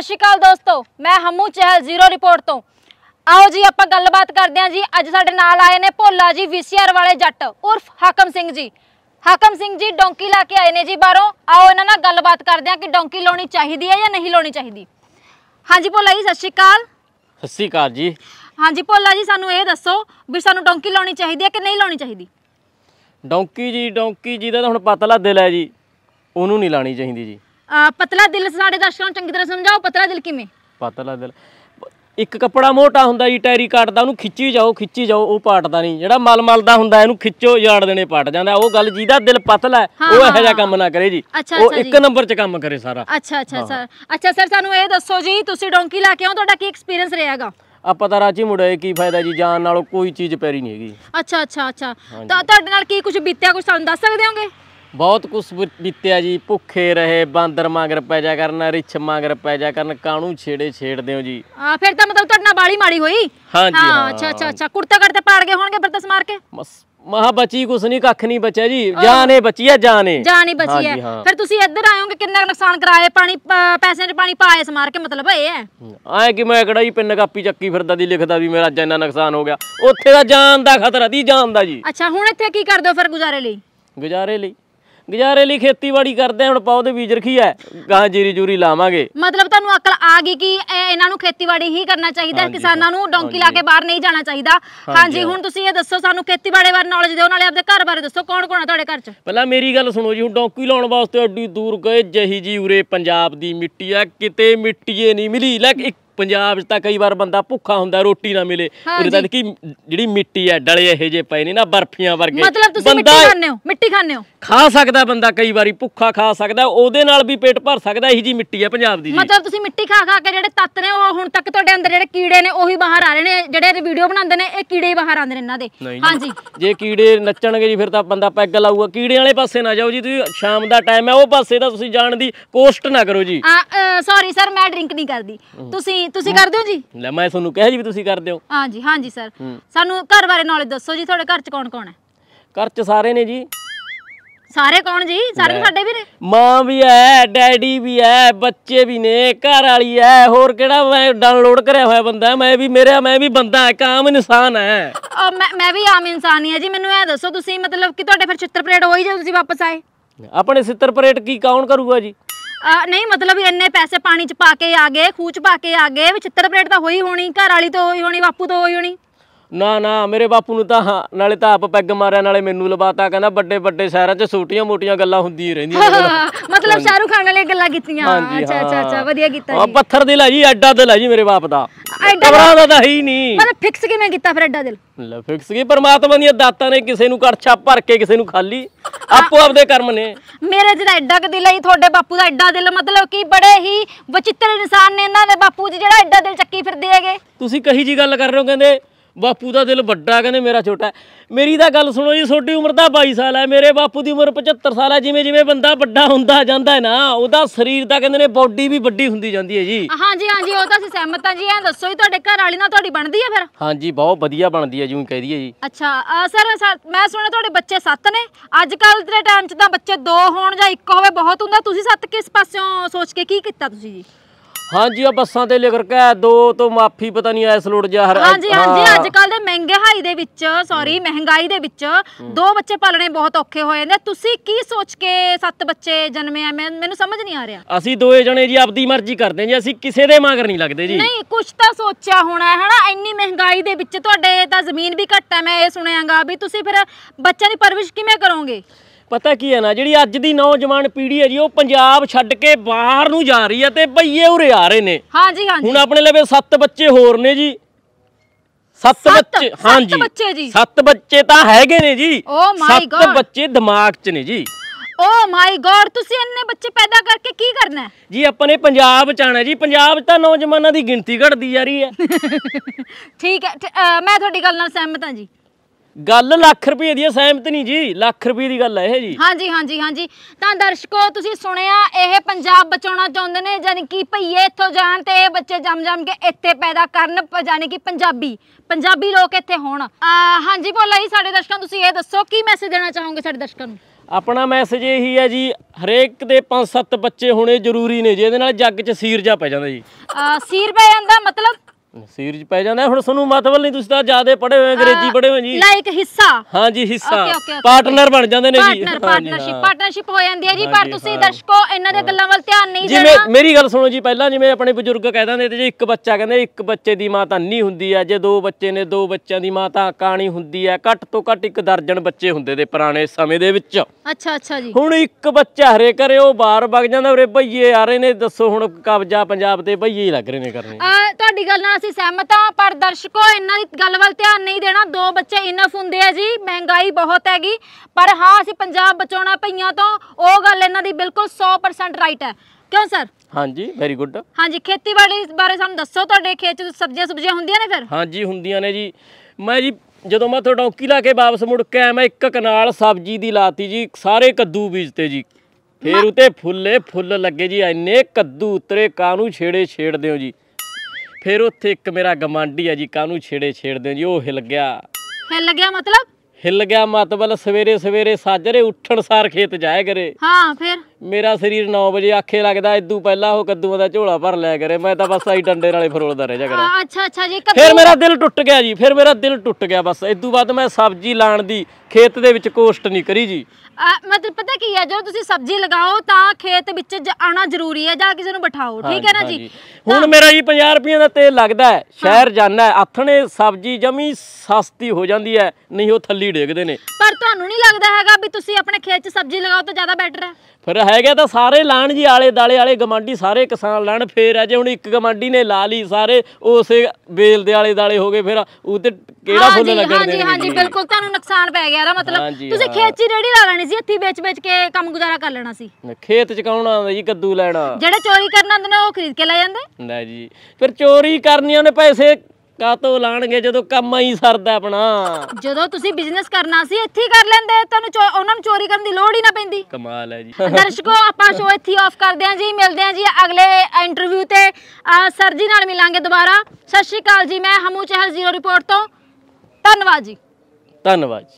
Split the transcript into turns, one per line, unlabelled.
ਸਤਿ ਸ਼੍ਰੀ ਅਕਾਲ ਦੋਸਤੋ ਮੈਂ ਹਮੂ ਚਹਿਲ ਜ਼ੀਰੋ ਰਿਪੋਰਟ ਤੋਂ ਆਓ ਜੀ ਆਪਾਂ ਗੱਲਬਾਤ ਕਰਦੇ ਹਾਂ ਜੀ ਅੱਜ ਸਾਡੇ ਨਾਲ ਆਏ ਨੇ ਭੋਲਾ ਜੀ ਵੀਸੀਆਰ ਵਾਲੇ ਜੱਟ ਉਰਫ ਹਾਕਮ ਸਿੰਘ ਜੀ ਹਾਕਮ ਸਿੰਘ ਜੀ ਡੋਂਕੀ ਲਾ ਕੇ ਆਏ ਨੇ ਜੀ ਬਾਹਰੋਂ ਆਓ ਇਹਨਾਂ ਨਾਲ ਗੱਲਬਾਤ ਕਰਦੇ ਹਾਂ ਕਿ ਡੋਂਕੀ ਲਾਉਣੀ ਚਾਹੀਦੀ ਹੈ ਜਾਂ ਨਹੀਂ ਲਾਉਣੀ ਚਾਹੀਦੀ ਹਾਂਜੀ ਭੋਲਾ ਜੀ ਸਤਿ ਸ਼੍ਰੀ ਅਕਾਲ
ਸਤਿ ਸ਼੍ਰੀ ਅਕਾਲ ਜੀ
ਹਾਂਜੀ ਭੋਲਾ ਜੀ ਸਾਨੂੰ ਇਹ ਦੱਸੋ ਵੀ ਸਾਨੂੰ ਡੋਂਕੀ ਲਾਉਣੀ ਚਾਹੀਦੀ ਹੈ ਕਿ ਨਹੀਂ ਲਾਉਣੀ ਚਾਹੀਦੀ
ਡੋਂਕੀ ਜੀ ਡੋਂਕੀ ਜੀ ਦਾ ਹੁਣ ਪਤਲਾ ਦਿਲ ਹੈ ਜੀ ਉਹਨੂੰ ਨਹੀਂ ਲਾਣੀ ਚਾਹੀਦੀ ਜੀ
ਪਤਲਾ ਦਿਲ ਸਾਡੇ ਦਰਸ਼ਕਾਂ ਨੂੰ ਚੰਗੀ ਤਰ੍ਹਾਂ ਸਮਝਾਓ ਪਤਲਾ ਦਿਲ ਕਿਵੇਂ
ਪਤਲਾ ਦਿਲ ਇੱਕ ਕੱਪੜਾ ਮੋਟਾ ਹੁੰਦਾ ਜੀ ਟੈਰੀ ਕੱਟਦਾ ਉਹਨੂੰ ਖਿੱਚੀ ਜਾਓ ਖਿੱਚੀ ਜਾਓ ਉਹ ਪਾਟਦਾ ਨਹੀਂ ਜਿਹੜਾ ਮਲ ਮਲਦਾ ਹੁੰਦਾ ਇਹਨੂੰ ਖਿੱਚੋ ਯਾੜ ਦੇਣੇ ਪਾਟ ਜਾਂਦਾ ਉਹ ਗੱਲ ਜਿਹਦਾ ਦਿਲ ਪਤਲਾ ਉਹ ਇਹੋ ਜਿਹਾ ਕੰਮ ਨਾ ਕਰੇ ਜੀ ਉਹ ਇੱਕ ਨੰਬਰ 'ਚ ਕੰਮ ਕਰੇ ਸਾਰਾ ਅੱਛਾ ਅੱਛਾ ਸਰ
ਅੱਛਾ ਸਰ ਸਾਨੂੰ ਇਹ ਦੱਸੋ ਜੀ ਤੁਸੀਂ ਡੋਂਕੀ ਲਾ ਕੇ ਆਓ ਤੁਹਾਡਾ ਕੀ ਐਕਸਪੀਰੀਅੰਸ ਰਹੇਗਾ
ਆ ਪਤਾ ਰਾਜੀ ਮੁੜੇ ਕੀ ਫਾਇਦਾ ਜੀ ਜਾਣ ਨਾਲੋਂ ਕੋਈ ਚੀਜ਼ ਪੈਰੀ ਨਹੀਂ ਹੈਗੀ
ਅੱਛਾ ਅੱਛਾ ਅੱਛਾ ਤਾਂ ਤੁਹਾਡੇ ਨਾਲ ਕੀ ਕੁਝ ਬੀਤਿਆ ਕੁਝ ਸਾਨੂੰ ਦੱਸ ਸਕਦੇ ਹੋਗੇ
ਬਹੁਤ ਕੁਝ ਬੀਤਿਆ ਜੀ ਭੁੱਖੇ ਰਹੇ ਬਾਂਦਰ ਮਗਰ ਪੈ ਜਾ ਕਰਨ ਰਿਛ ਮਗਰ ਪੈ ਜਾ ਕਰਨ ਕਾਣੂ ਛੇੜੇ ਛੇੜਦੇ ਹੋ ਜੀ
ਆ ਫਿਰ ਤਾਂ ਮਤਲਬ ਤੁਹਾਡਾ ਬਾਲੀ ਮਾੜੀ ਹੋਈ ਹਾਂ ਜੀ ਹਾਂ ਅੱਛਾ ਅੱਛਾ ਅੱਛਾ ਕੁੜਤਾ ਕਰਤੇ ਪਾੜ ਗਏ ਹੋਣਗੇ ਫਿਰ ਤਾਂ ਸਮਾਰ ਕੇ
ਮਹਾ ਬਚੀ ਕੁਛ ਨਹੀਂ ਕੱਖ ਨਹੀਂ ਬਚਿਆ ਜੀ ਜਾਨ ਇਹ ਬਚੀ ਹੈ ਜਾਨ ਇਹ ਜਾਨ ਹੀ ਬਚੀ ਹੈ ਫਿਰ
ਤੁਸੀਂ ਇੱਧਰ ਆਏ ਹੋਗੇ ਕਿੰਨਾ ਨੁਕਸਾਨ ਕਰਾਏ ਪਾਣੀ ਪੈਸੇ ਚ ਪਾਣੀ ਪਾਏ ਸਮਾਰ ਕੇ ਮਤਲਬ ਇਹ ਹੈ
ਆਏ ਕਿ ਮੈਂ ਕਿਹੜਾ ਹੀ ਪਿੰਨ ਕਾਪੀ ਚੱਕੀ ਫਿਰਦਾ ਦੀ ਲਿਖਦਾ ਵੀ ਮੇਰਾ ਅੱਜ ਇੰਨਾ ਨੁਕਸਾਨ ਹੋ ਗਿਆ ਉੱਥੇ ਦਾ ਜਾਨ ਦਾ ਖਤਰਾ ਦੀ ਜਾਨ ਦਾ ਜੀ
ਅੱਛਾ ਹੁਣ ਇੱਥੇ ਕੀ ਕਰਦੇ ਹੋ ਫਿਰ ਗੁਜ਼ਾਰੇ ਲਈ
ਗੁਜ਼ਾਰੇ ਲਈ ਗੁਜ਼ਾਰੇ ਲਈ ਖੇਤੀਬਾੜੀ ਕਰਦੇ ਹੁਣ ਪਾਉ ਦੇ ਬੀਜ ਰਖੀ ਹੈ ਗਾਂ ਜੀਰੀ ਜੂਰੀ ਲਾਵਾਂਗੇ
ਮਤਲਬ ਤੁਹਾਨੂੰ ਅਕਲ ਆ ਗਈ ਕਿ ਇਹਨਾਂ ਨੂੰ ਖੇਤੀਬਾੜੀ ਹੀ ਕਰਨਾ ਚਾਹੀਦਾ ਕਿਸਾਨਾਂ ਨੂੰ ਡੌਂਕੀ ਲਾ ਕੇ ਬਾਹਰ ਨਹੀਂ ਜਾਣਾ ਚਾਹੀਦਾ ਹਾਂਜੀ ਹੁਣ ਤੁਸੀਂ ਇਹ ਦੱਸੋ ਸਾਨੂੰ ਖੇਤੀਬਾੜੀ ਬਾਰੇ ਨੌਲੇਜ ਦਿਓ ਨਾਲੇ ਆਪਦੇ ਘਰ ਬਾਰੇ ਦੱਸੋ ਕੌਣ ਕੌਣ ਆ ਤੁਹਾਡੇ ਘਰ 'ਚ
ਪਹਿਲਾਂ ਮੇਰੀ ਗੱਲ ਸੁਣੋ ਜੀ ਹੁਣ ਡੌਂਕੀ ਲਾਉਣ ਵਾਸਤੇ ਐਡੀ ਦੂਰ ਗਏ ਜਹੀ ਜੀ ਉਰੇ ਪੰਜਾਬ ਦੀ ਮਿੱਟੀ ਆ ਕਿਤੇ ਮਿੱਟੀਏ ਨਹੀਂ ਮਿਲੀ ਲੈ ਪੰਜਾਬ 'ਚ ਤਾਂ ਕਈ ਵਾਰ ਬੰਦਾ ਭੁੱਖਾ ਹੁੰਦਾ ਰੋਟੀ ਨਾ ਮਿਲੇ ਉਹਦੇ ਤਾਂ ਕਿ ਜਿਹੜੀ ਮਿੱਟੀ ਐ ਡਲੇ ਇਹੋ ਜੇ ਪਏ ਨੇ ਨਾ ਬਰਫੀਆਂ ਵਰਗੇ ਮਤਲਬ ਤੁਸੀਂ ਮਿੱਟੀ ਖਾਣੇ
ਹੋ ਮਿੱਟੀ ਖਾਣੇ ਹੋ
ਖਾ ਸਕਦਾ ਬੰਦਾ ਕਈ ਵਾਰੀ ਭੁੱਖਾ ਖਾ ਸਕਦਾ ਉਹਦੇ ਨਾਲ ਵੀ ਪੇਟ ਭਰ ਸਕਦਾ ਇਹੀ ਜੀ ਮਿੱਟੀ ਐ ਪੰਜਾਬ ਦੀ ਜੀ ਮਤਲਬ
ਤੁਸੀਂ ਮਿੱਟੀ ਖਾ ਖਾ ਕੇ ਜਿਹੜੇ ਤੱਤ ਨੇ ਉਹ ਹੁਣ ਤੱਕ ਤੁਹਾਡੇ ਅੰਦਰ ਜਿਹੜੇ ਕੀੜੇ ਨੇ ਉਹੀ ਬਾਹਰ ਆ ਰਹੇ ਨੇ ਜਿਹੜੇ ਵੀਡੀਓ ਬਣਾਉਂਦੇ ਨੇ ਇਹ ਕੀੜੇ ਬਾਹਰ ਆਉਂਦੇ ਨੇ ਇਹਨਾਂ ਦੇ ਹਾਂਜੀ
ਜੇ ਕੀੜੇ ਨੱਚਣਗੇ ਜੀ ਫਿਰ ਤਾਂ ਬੰਦਾ ਪੈਗ ਲਾਊਗਾ ਕੀੜੇ ਵਾਲੇ ਪਾਸੇ ਨਾ ਜਾਓ ਜੀ ਤੁਸੀਂ ਸ਼ਾਮ ਦਾ ਟਾਈਮ ਹੈ ਉਹ ਪਾਸੇ ਦਾ ਤੁਸੀਂ ਜਾਣ ਦੀ ਕੋਸ਼ਟ ਨਾ ਕਰੋ ਜੀ
ਸੌਰੀ ਸਰ ਮੈਂ ਡਰਿੰਕ ਨਹੀਂ ਕਰਦੀ ਤੁਸੀਂ ਤੁਸੀਂ ਕਰਦੇ ਹੋ ਜੀ
ਲੈ ਮੈਂ ਤੁਹਾਨੂੰ ਕਿਹਾ ਜੀ ਵੀ ਤੁਸੀਂ ਕਰਦੇ ਹੋ
ਹਾਂਜੀ ਹਾਂਜੀ ਸਰ ਸਾਨੂੰ ਘਰ ਬਾਰੇ ਨੌਲੇਜ ਦੱਸੋ ਜੀ ਤੁਹਾਡੇ ਘਰ 'ਚ ਕੌਣ ਕੌਣ ਹੈ
ਘਰ 'ਚ ਸਾਰੇ ਨੇ ਜੀ
ਸਾਰੇ ਕੌਣ ਜੀ ਸਾਰੇ ਸਾਡੇ ਵੀ ਨੇ
ਮਾਂ ਵੀ ਐ ਡੈਡੀ ਵੀ ਐ ਬੱਚੇ ਵੀ ਨੇ ਘਰ ਵਾਲੀ ਐ ਹੋਰ ਕਿਹੜਾ ਮੈਂ ਡਾਊਨਲੋਡ ਕਰਿਆ ਹੋਇਆ ਬੰਦਾ ਮੈਂ ਵੀ ਮੇਰੇ ਮੈਂ ਵੀ ਬੰਦਾ ਇੱਕ ਆਮ ਇਨਸਾਨ ਐ
ਮੈਂ ਮੈਂ ਵੀ ਆਮ ਇਨਸਾਨ ਹੀ ਐ ਜੀ ਮੈਨੂੰ ਐ ਦੱਸੋ ਤੁਸੀਂ ਮਤਲਬ ਕਿ ਤੁਹਾਡੇ ਫਿਰ ਚਿੱਤਰ ਪਰੇਡ ਹੋਈ ਜੇ ਤੁਸੀਂ ਵਾਪਸ
ਆਏ ਆਪਣੇ ਚਿੱਤਰ ਪਰੇਡ ਕੀ ਕੌਣ ਕਰੂਗਾ ਜੀ
ਨਹੀਂ ਮਤਲਬ ਇੰਨੇ ਪੈਸੇ ਪਾਣੀ ਚ ਪਾ ਕੇ ਆ ਗਏ ਖੂਚ ਪਾ ਕੇ ਆ ਗਏ ਵੀ ਪਲੇਟ ਤਾਂ ਹੋਈ ਹੋਣੀ ਘਰ ਵਾਲੀ ਤੋਂ ਹੋਈ ਹੋਣੀ ਬਾਪੂ ਤੋਂ ਹੋਈ ਹੋਣੀ
ਨਾ ਨਾ ਮੇਰੇ ਬਾਪੂ ਨੂੰ ਤਾਂ ਨਾਲੇ ਤਾਂ ਆਪ ਪੈਗ ਮਾਰਿਆ ਨਾਲੇ ਮੈਨੂੰ ਲਵਾਤਾ ਕਹਿੰਦਾ ਵੱਡੇ ਵੱਡੇ ਸ਼ਹਿਰਾਂ 'ਚ ਛੋਟੀਆਂ ਮੋਟੀਆਂ ਗੱਲਾਂ ਹੁੰਦੀਆਂ ਰਹਿੰਦੀਆਂ
ਮਤਲਬ ਸ਼ਾਹਰੁਖ ਖਾਨ ਵਾਲੇ ਗੱਲਾਂ ਕੀਤੀਆਂ ਅੱਛਾ ਅੱਛਾ ਅੱਛਾ ਵਧੀਆ ਕੀਤਾ ਜੀ
ਪੱਥਰ ਦਿਲ ਆ ਜੀ ਐਡਾ ਦਿਲ ਆ ਜੀ ਮੇਰੇ ਬਾਪ ਦਾ
ਕਬਰਾਂ ਦਾ ਤਾਂ ਹੀ ਨਹੀਂ ਮਤਲਬ ਫਿਕਸ ਕਿਵੇਂ ਕੀਤਾ ਫਿਰ ਐਡਾ ਦਿਲ
ਲੈ ਫਿਕਸ ਕੀ ਪਰਮਾਤਮਾ ਦੀਆਂ ਦਾਤਾਂ ਨੇ ਕਿਸੇ ਨੂੰ ਕੜਛਾ ਭਰ ਕੇ ਕਿਸੇ ਨੂੰ ਖਾਲੀ ਆਪੋ ਆਪਦੇ ਕਰਮ ਨੇ
ਮੇਰੇ ਜਿਹੜਾ ਐਡਾ ਕ ਦਿਲ ਹੈ ਤੁਹਾਡੇ ਬਾਪੂ ਦਾ ਐਡਾ ਦਿਲ ਮਤਲਬ ਕੀ ਬੜੇ ਹੀ ਵਿਚਿੱਤਰ ਇਨਸਾਨ ਨੇ ਇਹਨਾਂ ਦੇ ਬਾਪੂ ਜਿਹੜਾ ਐਡਾ ਦਿਲ ਚੱਕੀ ਫਿਰਦੇ ਹੈਗੇ
ਤੁਸੀਂ ਕਹੀ ਜੀ ਗੱਲ ਕਰ ਰਹੇ ਹੋ ਕਹਿੰਦੇ ਬਾਪੂ ਦਾ ਦਿਲ ਵੱਡਾ ਕਹਿੰਦੇ ਮੇਰਾ ਛੋਟਾ ਮੇਰੀ ਤਾਂ ਗੱਲ ਸੁਣੋ ਜੀ ਛੋਟੀ ਉਮਰ ਦਾ 22 ਸਾਲ ਹੈ ਮੇਰੇ ਬਾਪੂ ਦੀ ਉਮਰ 75 ਸਾਲ ਹੈ ਜਿਵੇਂ ਜਿਵੇਂ ਬੰਦਾ ਵੱਡਾ ਹੁੰਦਾ ਜਾਂਦਾ ਹੈ ਨਾ ਉਹਦਾ ਸਰੀਰ ਤਾਂ ਕਹਿੰਦੇ ਨੇ ਬਾਡੀ ਵੀ ਵੱਡੀ ਹੁੰਦੀ ਜਾਂਦੀ ਹੈ ਜੀ
ਹਾਂਜੀ ਹਾਂਜੀ ਉਹ ਤਾਂ ਸਹਿਮਤ ਹਾਂ ਜੀ ਐ ਦੱਸੋ ਜੀ ਤੁਹਾਡੇ ਘਰ ਵਾਲੀ ਨਾਲ ਤੁਹਾਡੀ ਬਣਦੀ ਹੈ ਫਿਰ
ਹਾਂਜੀ ਬਹੁਤ ਵਧੀਆ ਬਣਦੀ ਹੈ ਜਿਵੇਂ ਕਹਿ ਦਈਏ ਜੀ
ਅੱਛਾ ਸਰ ਮੈਂ ਸੁਣਿਆ ਤੁਹਾਡੇ ਬੱਚੇ 7 ਨੇ ਅੱਜ ਕੱਲ ਦੇ ਟਾਈਮ 'ਚ ਤਾਂ ਬੱਚੇ 2 ਹੋਣ ਜਾਂ 1 ਹੋਵੇ ਬਹੁਤ ਹੁੰਦਾ ਤੁਸੀਂ 7 ਕਿਸ ਪਾਸਿਓਂ ਸੋਚ ਕੇ ਕੀ ਕੀਤਾ ਤੁਸੀਂ ਜੀ
ਹਾਂਜੀ ਆ ਬੱਸਾਂ ਤੇ ਲਿਖ ਰਕਾ ਦੋ ਤੋਂ ਮਾਫੀ ਪਤਾ ਨਹੀਂ ਐਸ ਲੋਡ ਜਾ ਹਾਂਜੀ ਹਾਂਜੀ ਅੱਜ
ਕੱਲ ਦੇ ਮਹਿੰਗਾਈ ਦੇ ਵਿੱਚ ਸੌਰੀ ਮਹਿੰਗਾਈ ਦੇ ਵਿੱਚ ਦੋ ਬੱਚੇ ਪਾਲਣੇ ਬਹੁਤ ਔਖੇ ਹੋਏ ਨੇ ਤੁਸੀਂ ਕੀ ਸੋਚ ਕੇ ਸੱਤ ਬੱਚੇ ਜਨਮੇ ਆ ਮੈਨੂੰ ਸਮਝ ਨਹੀਂ ਆ ਰਿਹਾ
ਅਸੀਂ ਦੋਏ ਜਣੇ ਜੀ ਆਪਦੀ ਮਰਜ਼ੀ ਕਰਦੇ ਜੀ ਅਸੀਂ ਕਿਸੇ ਦੇ ਮਾਗਰ ਨਹੀਂ ਲੱਗਦੇ ਜੀ ਨਹੀਂ
ਕੁਝ ਤਾਂ ਸੋਚਿਆ ਹੋਣਾ ਹੈ ਇੰਨੀ ਮਹਿੰਗਾਈ ਦੇ ਵਿੱਚ ਤੁਹਾਡੇ ਤਾਂ ਜ਼ਮੀਨ ਵੀ ਘੱਟ ਹੈ ਮੈਂ ਇਹ ਸੁਣਿਆਗਾ ਵੀ ਤੁਸੀਂ ਫਿਰ ਬੱਚਿਆਂ ਦੀ ਪਰਵਰਿਸ਼ ਕਿਵੇਂ ਕਰੋਗੇ
ਪਤਾ ਕੀ ਹੈ ਨਾ ਜਿਹੜੀ ਅੱਜ ਦੀ ਨੌਜਵਾਨ ਪੀੜ੍ਹੀ ਹੈ ਜੀ ਉਹ ਪੰਜਾਬ ਛੱਡ ਕੇ ਬਾਹਰ ਨੂੰ ਜਾ ਰਹੀ ਹੈ ਤੇ ਭਈਏ ਉਰੇ ਆ ਰਹੇ ਨੇ ਹਾਂਜੀ ਹਾਂਜੀ ਹੁਣ ਆਪਣੇ ਲਵੇ 7 ਬੱਚੇ ਹੋਰ ਨੇ ਜੀ ਸੱਤ ਬੱਚੇ ਹਾਂਜੀ ਸੱਤ ਬੱਚੇ ਤਾਂ ਹੈਗੇ ਨੇ ਜੀ ਸੱਤ ਬੱਚੇ ਦਿਮਾਗ 'ਚ ਨੇ ਜੀ
ਓ ਮਾਈ ਗੋਡ ਤੁਸੀਂ ਇੰਨੇ ਬੱਚੇ ਪੈਦਾ ਕਰਕੇ ਕੀ ਕਰਨਾ ਹੈ
ਜੀ ਆਪਾਂ ਨੇ ਪੰਜਾਬ ਚ ਆਣਾ ਜੀ ਪੰਜਾਬ ਤਾਂ ਨੌਜਵਾਨਾਂ ਦੀ ਗਿਣਤੀ ਘਟਦੀ ਜਾ ਰਹੀ ਹੈ
ਠੀਕ ਹੈ ਮੈਂ ਤੁਹਾਡੀ ਗੱਲ ਨਾਲ ਸਹਿਮਤ ਹਾਂ ਜੀ
ਗੱਲ ਲੱਖ ਰੁਪਏ ਦੀ ਸਹਿਮਤ ਨਹੀਂ ਜੀ ਲੱਖ ਰੁਪਏ ਦੀ ਗੱਲ ਹੈ ਇਹ ਜੀ
ਹਾਂਜੀ ਹਾਂਜੀ ਹਾਂਜੀ ਤਾਂ ਦਰਸ਼ਕੋ ਤੁਸੀਂ ਸੁਣਿਆ ਇਹ ਪੰਜਾਬ ਬਚਾਉਣਾ ਚਾਹੁੰਦੇ ਨੇ ਯਾਨੀ ਕਿ ਭਈਏ ਇੱਥੋਂ ਜਾਣ ਤੇ ਇਹ ਬੱਚੇ ਜੰਮ ਜੰਮ ਕੇ ਇੱਥੇ ਪੈਦਾ ਕਰਨ ਯਾਨੀ ਕਿ ਪੰਜਾਬੀ ਪੰਜਾਬੀ ਲੋਕ ਇੱਥੇ ਹੋਣ ਹਾਂਜੀ ਬੋਲਾ ਜੀ ਸਾਡੇ ਦਰਸ਼ਕਾਂ ਤੁਸੀਂ ਇਹ ਦੱਸੋ ਕੀ ਮੈਸੇਜ ਦੇਣਾ ਚਾਹੋਗੇ ਸਾਡੇ ਦਰਸ਼ਕਾਂ ਨੂੰ
ਆਪਣਾ ਮੈਸੇਜ ਇਹ ਹੀ ਹੈ ਜੀ ਹਰੇਕ ਦੇ 5-7 ਬੱਚੇ ਹੋਣੇ ਜ਼ਰੂਰੀ ਨੇ ਜਿਹਦੇ ਨਾਲ ਜੱਗ 'ਚ ਸੀਰ ਜਾ ਪੈ ਜਾਂਦਾ ਜੀ
ਸੀਰ ਪੈ ਜਾਂਦਾ ਮਤਲਬ
ਸੀਰ ਚ ਪੈ ਜਾਂਦਾ ਹੁਣ ਤੁਹਾਨੂੰ ਮਤਲਬ ਨਹੀਂ ਤੁਸੀਂ ਤਾਂ ਜਿਆਦੇ ਪੜੇ ਹੋਏ ਅੰਗਰੇਜ਼ੀ ਪੜੇ ਹੋਏ ਜੀ
ਇੱਕ ਹਿੱਸਾ ਹਾਂ ਜੀ ਹਿੱਸਾ ਪਾਰਟਨਰ ਬਣ ਜਾਂਦੇ ਨੇ ਜੀ ਪਾਰਟਨਰ ਪਾਰਟਨਰਸ਼ਿਪ ਪਾਰਟਨਰਸ਼ਿਪ ਹੋ ਜਾਂਦੀ ਹੈ ਜੀ ਪਰ ਤੁਸੀਂ ਦਰਸ਼ਕੋ ਇਹਨਾਂ ਦੇ ਗੱਲਾਂ ਵੱਲ ਧਿਆਨ ਨਹੀਂ ਦੇਣਾ ਜੀ ਮੇਰੀ
ਗੱਲ ਸੁਣੋ ਜੀ ਪਹਿਲਾਂ ਜਿਵੇਂ ਆਪਣੇ ਬਜ਼ੁਰਗ ਕਹਿ ਦਿੰਦੇ ਤੇ ਜੀ ਇੱਕ ਬੱਚਾ ਕਹਿੰਦੇ ਇੱਕ ਬੱਚੇ ਦੀ ਮਾਂ ਤਾਂ ਨਹੀਂ ਹੁੰਦੀ ਹੈ ਜੇ ਦੋ ਬੱਚੇ ਨੇ ਦੋ ਬੱਚਿਆਂ ਦੀ ਮਾਂ ਤਾਂ ਕਾਣੀ ਹੁੰਦੀ ਹੈ ਘੱਟ ਤੋਂ ਘੱਟ ਇੱਕ ਦਰਜਨ ਬੱਚੇ ਹੁੰਦੇ ਦੇ ਪੁਰਾਣੇ ਸਮੇਂ ਦੇ ਵਿੱਚ
ਅੱਛਾ ਅੱਛਾ ਜੀ
ਹੁਣ ਇੱਕ ਬੱਚਾ ਹਰੇ ਕਰੇ ਉਹ ਬਾਹਰ ਵਗ ਜਾਂਦਾ ਵੀਰੇ ਭਈਏ ਆ ਰਹੇ ਨੇ ਦੱਸੋ ਹੁਣ ਕਬਜ਼ਾ ਪੰਜਾਬ ਤੇ ਭਈਏ ਹੀ ਲੱਗ ਰਹੇ ਨੇ ਕਰਨੇ
ਤੁਹਾਡੀ ਗੱਲ ਨਾਲ ਅਸੀਂ ਸਹਿਮਤ ਹਾਂ ਪਰ ਦਰਸ਼ਕੋ ਇਹਨਾਂ ਦੀ ਗੱਲ ਵੱਲ ਧਿਆਨ ਨਹੀਂ ਦੇਣਾ ਦੋ ਬੱਚੇ ਇਨਫ ਹੁੰਦੇ ਆ ਜੀ ਮਹਿੰਗਾਈ ਬਹੁਤ ਹੈਗੀ ਪਰ ਹਾਂ ਅਸੀਂ ਪੰਜਾਬ ਬਚਾਉਣਾ ਪਈਆਂ ਤੋਂ ਉਹ ਗੱਲ ਇਹਨਾਂ ਦੀ ਬਿਲਕੁਲ 100% ਰਾਈਟ ਹੈ ਕਿਉਂ ਸਰ
ਹਾਂਜੀ ਵੈਰੀ ਗੁੱਡ
ਹਾਂਜੀ ਖੇਤੀਬਾੜੀ ਬਾਰੇ ਸਾਨੂੰ ਦੱਸੋ ਤੁਹਾਡੇ ਖੇਤ ਚ ਸਬਜ਼ੀਆਂ ਸੁਬਜ਼ੀਆਂ ਹੁੰਦੀਆਂ ਨੇ ਫਿਰ
ਹਾਂਜੀ ਹੁੰਦੀਆਂ ਨੇ ਜੀ ਮੈਂ ਜੀ ਜਦੋਂ ਮੈਂ ਤੁਹਾਡਾ ਔਕੀ ਲਾ ਕੇ ਵਾਪਸ ਮੁੜ ਕੇ ਆਇਆ ਮੈਂ ਇੱਕ ਕਨਾਲ ਸਬਜ਼ੀ ਦੀ ਲਾਤੀ ਜੀ ਸਾਰੇ ਕੱਦੂ ਬੀਜਤੇ ਜੀ ਫੇਰ ਉਤੇ ਫੁੱਲੇ ਫੁੱਲ ਲੱਗੇ ਜੀ ਐਨੇ ਕੱਦੂ ਉਤਰੇ ਨੂੰ ਛੇੜੇ ਛੇੜਦੇ ਹੋ ਜੀ ਫਿਰ ਉੱਥੇ ਇੱਕ ਮੇਰਾ ਗਮਾਂਡੀ ਆ ਜੀ ਕਾਹਨੂੰ ਛੇੜੇ ਛੇੜਦੇ ਜੀ ਉਹ ਹਿਲ ਗਿਆ
ਹਿਲ ਗਿਆ ਮਤਲਬ
ਹਿੱਲ ਗਿਆ ਮਤਬਲ ਸਵੇਰੇ ਸਵੇਰੇ ਸਾਜਰੇ ਉੱਠਣ ਸਾਰ ਖੇਤ ਜਾਇਆ ਕਰੇ ਹਾਂ ਫਿਰ ਮੇਰਾ ਸਰੀਰ 9 ਵਜੇ ਆਖੇ ਲੱਗਦਾ ਇਦੋਂ ਪਹਿਲਾਂ ਉਹ ਕੱਦੂਆਂ ਦਾ ਝੋਲਾ ਭਰ ਲਿਆ ਕਰੇ ਮੈਂ ਤਾਂ ਬਸ ਆਈ ਡੰਡੇ ਨਾਲੇ ਫਰੋਲਦਾ ਰਹਿ ਜਾ ਕਰਾਂ
ਅੱਛਾ ਅੱਛਾ ਜੀ ਫਿਰ ਮੇਰਾ
ਦਿਲ ਟੁੱਟ ਗਿਆ ਜੀ ਫਿਰ ਮੇਰਾ ਦਿਲ ਟੁੱਟ ਗਿਆ ਬਸ ਇਦੋਂ ਬਾਅਦ ਮੈਂ ਸਬਜ਼ੀ ਲਾਣ ਦੀ ਖੇਤ ਦੇ ਵਿੱਚ ਕੋਸ਼ਟ ਨਹੀਂ ਕਰੀ ਜੀ
ਮਤਲਬ ਪਤਾ ਕੀ ਹੈ ਜਦੋਂ ਤੁਸੀਂ ਸਬਜ਼ੀ ਲਗਾਓ ਤਾਂ ਖੇਤ ਵਿੱਚ ਆਣਾ ਜ਼ਰੂਰੀ ਹੈ ਜਾਂ ਕਿਸੇ ਨੂੰ ਬਿਠਾਓ ਠੀਕ ਹੈ ਨਾ ਜੀ
ਹੁਣ ਮੇਰਾ ਜੀ 50 ਰੁਪਏ ਦਾ ਤੇਲ ਲੱਗਦਾ ਹੈ ਸ਼ਹਿਰ ਜਾਣਾ ਹੈ ਆਥਣੇ ਸਬਜ਼ੀ ਜਮੀ ਸਸਤੀ ਹੋ ਜਾਂਦੀ ਹੈ ਨਹੀਂ ਉਹ ਥੱਲੀ ਡੇਗਦੇ ਨੇ
ਪਰ ਤੁਹਾਨੂੰ ਨਹੀਂ ਲੱਗਦਾ ਹੈਗਾ ਵੀ ਤੁਸੀਂ ਆਪਣੇ ਖੇਤ 'ਚ ਸਬਜ਼ੀ ਲਗਾਓ ਤਾਂ ਜ਼ਿਆਦਾ ਬੈਟਰ ਹੈ
ਫਿਰ ਹੈਗਾ ਤਾਂ ਸਾਰੇ ਲਾਣ ਜੀ ਆਲੇ ਦਾਲੇ ਵਾਲੇ ਗਮਾਂਡੀ ਸਾਰੇ ਕਿਸਾਨ ਲਾਣ ਫੇਰ ਹੈ ਜੇ ਹੁਣ ਇੱਕ ਗਮਾਂਡੀ ਨੇ ਲਾ ਲਈ ਸਾਰੇ ਉਸੇ ਬੇਲ ਦੇ ਆਲੇ ਦਾਲੇ ਹੋ ਗਏ ਫਿਰ ਉਹਦੇ ਕਿਹੜਾ ਫੁੱਲ ਲੱਗਣ ਦੇ ਹਾਂਜੀ ਹਾਂਜੀ ਬਿਲਕੁਲ
ਤੁਹਾਨੂੰ ਨੁਕਸਾਨ ਪੈ ਗਿਆ ਦਾ ਮਤਲਬ ਤੁਸੀਂ ਖੇਤ 'ਚ ਰੇੜੀ ਲਾ ਲੈਣੀ ਸੀ ਇੱਥੇ ਵੇਚ-ਵੇਚ ਕੇ ਕੰਮ ਗੁਜ਼ਾਰਾ ਕਰ ਲੈਣਾ ਸੀ
ਖੇਤ 'ਚ ਕੌਣ ਆਉਂਦਾ ਜੀ ਕੱਦੂ ਲੈਣਾ
ਜਿਹੜੇ ਚੋਰੀ ਕਰਨ ਆਉਂਦੇ ਨੇ ਉਹ ਖਰੀਦ ਕੇ ਲੈ ਜਾਂਦੇ
ਲੈ ਜੀ ਫਿਰ ਚੋਰੀ ਕਰਨੀ ਉਹਨੇ ਪੈਸੇ ਕਾਤੋਂ ਲਾਣਗੇ ਜਦੋਂ ਕੰਮ ਹੀ ਸਰਦਾ ਆਪਣਾ
ਜਦੋਂ ਤੁਸੀਂ ਬਿਜ਼ਨਸ ਕਰਨਾ ਸੀ ਇੱਥੇ ਕਰ ਲੈਂਦੇ ਤੁਹਾਨੂੰ ਉਹਨਾਂ ਨੂੰ ਚੋਰੀ ਕਰਨ ਦੀ ਲੋੜ ਹੀ ਨਾ ਪੈਂਦੀ
ਕਮਾਲ ਹੈ ਜੀ
ਦਰਸ਼ਕੋ ਆਪਾਂ ਸ਼ੋਅ ਇੱਥੇ ਆਫ ਕਰਦੇ ਹਾਂ ਜੀ ਮਿਲਦੇ ਹਾਂ ਜੀ ਅਗਲੇ ਇੰਟਰਵਿਊ ਤੇ ਸਰ ਜੀ ਨਾਲ ਮਿਲਾਂਗੇ ਦੁਬਾਰਾ ਸਤਿ ਸ਼੍ਰੀ ਅਕਾਲ ਜੀ ਮੈਂ ਹਮੂ ਚਹਿਲ ਜ਼ੀਰੋ ਰਿਪੋਰਟ ਤੋਂ ਧੰਨਵਾਦ ਜੀ
ਧੰਨਵਾਦ